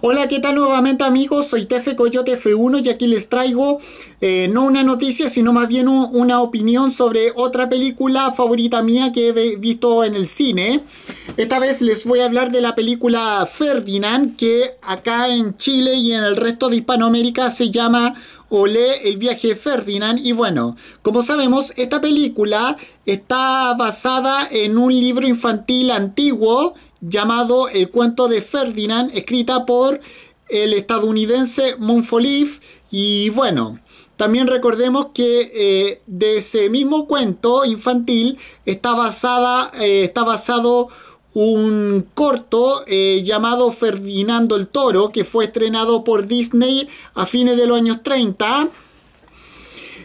Hola, ¿qué tal nuevamente amigos? Soy Tefe Coyote F1 y aquí les traigo eh, no una noticia, sino más bien una opinión sobre otra película favorita mía que he visto en el cine. Esta vez les voy a hablar de la película Ferdinand, que acá en Chile y en el resto de Hispanoamérica se llama Olé el viaje de Ferdinand. Y bueno, como sabemos, esta película está basada en un libro infantil antiguo llamado El cuento de Ferdinand, escrita por el estadounidense Monfolief. Y bueno, también recordemos que eh, de ese mismo cuento infantil está, basada, eh, está basado un corto eh, llamado Ferdinando el Toro, que fue estrenado por Disney a fines de los años 30.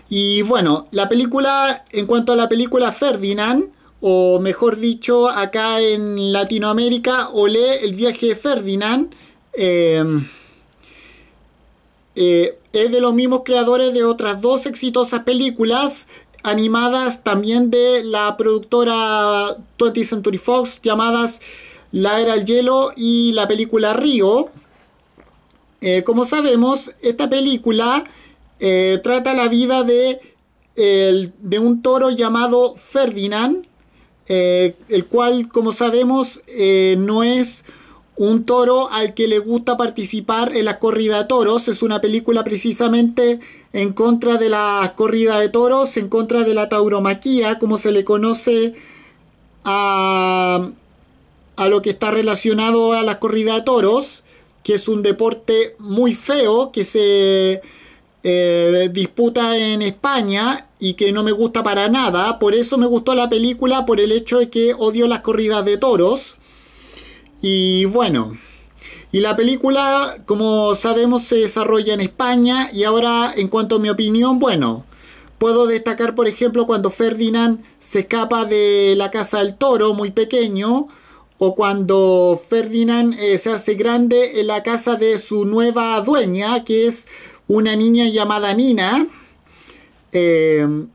Y bueno, la película, en cuanto a la película Ferdinand, o mejor dicho, acá en Latinoamérica, olé el viaje de Ferdinand. Em, eh, es de los mismos creadores de otras dos exitosas películas animadas también de la productora 20th Century Fox llamadas La Era del Hielo y la película Río. Eh, como sabemos, esta película eh, trata la vida de, de un toro llamado Ferdinand, eh, el cual, como sabemos, eh, no es un toro al que le gusta participar en la corrida de toros. Es una película precisamente en contra de la corrida de toros, en contra de la tauromaquía, como se le conoce a, a lo que está relacionado a la corrida de toros, que es un deporte muy feo que se eh, disputa en España y que no me gusta para nada. Por eso me gustó la película, por el hecho de que odio las corridas de toros. Y bueno, y la película, como sabemos, se desarrolla en España y ahora, en cuanto a mi opinión, bueno, puedo destacar, por ejemplo, cuando Ferdinand se escapa de la casa del toro muy pequeño o cuando Ferdinand eh, se hace grande en la casa de su nueva dueña, que es una niña llamada Nina. Eh,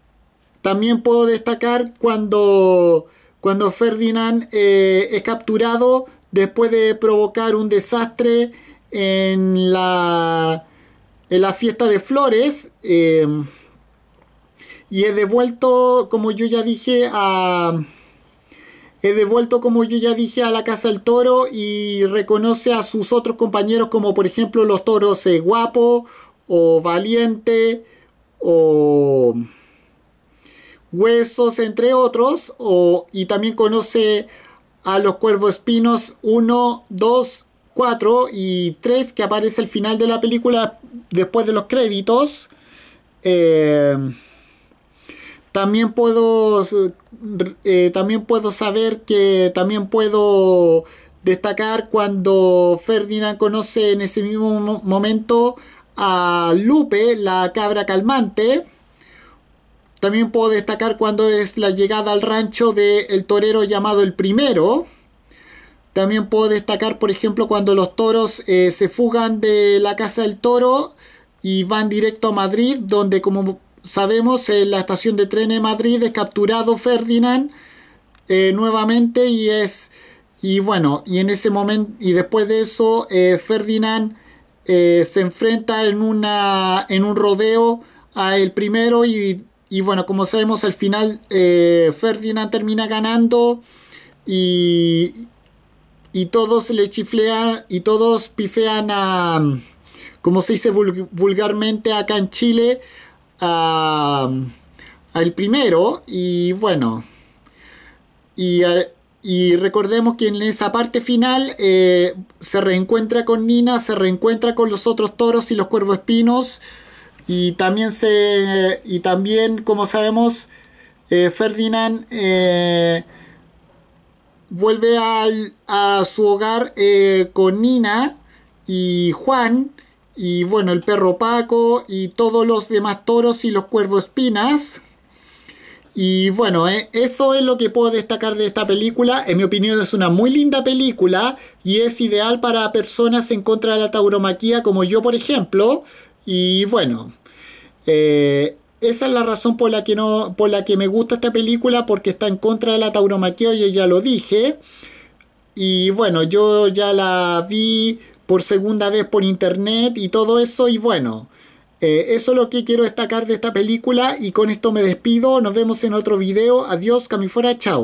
también puedo destacar cuando, cuando Ferdinand eh, es capturado después de provocar un desastre en la, en la fiesta de flores. Eh, y he devuelto, como yo ya dije, a... He devuelto, como yo ya dije, a la Casa del Toro y reconoce a sus otros compañeros, como por ejemplo los toros guapos... Guapo o valiente o huesos entre otros o, y también conoce a los cuervos pinos 1, 2, 4 y 3 que aparece al final de la película después de los créditos. Eh, también puedo eh, también puedo saber que también puedo destacar cuando Ferdinand conoce en ese mismo momento a Lupe, la cabra calmante. También puedo destacar cuando es la llegada al rancho del torero llamado el primero. También puedo destacar, por ejemplo, cuando los toros eh, se fugan de la casa del toro y van directo a Madrid, donde como sabemos en la estación de tren de Madrid es capturado Ferdinand eh, nuevamente y es y bueno y en ese momento y después de eso eh, Ferdinand eh, se enfrenta en, una, en un rodeo a el primero y, bueno, como sabemos al final eh, Ferdinand termina ganando y, y todos le chiflean y todos pifean a, como se dice vulgarmente acá en Chile, a, al primero y bueno, y, y recordemos que en esa parte final eh, se reencuentra con Nina, se reencuentra con los otros toros y los cuervos espinos. Y también, se, y también como sabemos, eh, Ferdinand eh, vuelve a su hogar con Nina y Juan. Y bueno, el perro Paco y todos los demás toros y los cuervos espinas. Y bueno, eh, eso es lo que puedo destacar de esta película. En mi opinión es una muy linda película y es ideal para personas en contra de la tauromaquía como yo, por ejemplo. Y bueno, eh, esa es la razón por la, que no, por la que me gusta esta película porque está en contra de la tauromaquia, yo ya lo dije. Y bueno, yo ya la vi por segunda vez por internet y todo eso y bueno eso eh, es lo que quiero destacar de esta película y con esto me despido. Nos vemos en otro video. Adiós, camifuera, chao.